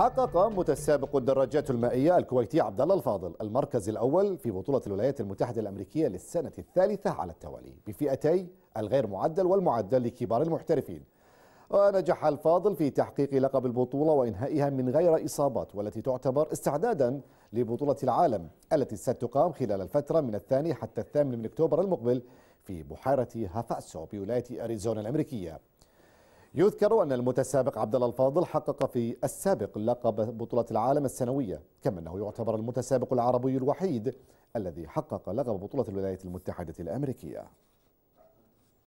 حقق متسابق الدراجات المائية الكويتي عبد الله الفاضل المركز الأول في بطولة الولايات المتحدة الأمريكية للسنة الثالثة على التوالي بفئتي الغير معدل والمعدل لكبار المحترفين ونجح الفاضل في تحقيق لقب البطولة وإنهائها من غير إصابات والتي تعتبر استعدادا لبطولة العالم التي ستقام خلال الفترة من الثاني حتى الثامن من أكتوبر المقبل في بحيرة هافاسو بولاية أريزونا الأمريكية يذكر أن المتسابق عبد الله الفاضل حقق في السابق لقب بطولة العالم السنوية كما أنه يعتبر المتسابق العربي الوحيد الذي حقق لقب بطولة الولايات المتحدة الأمريكية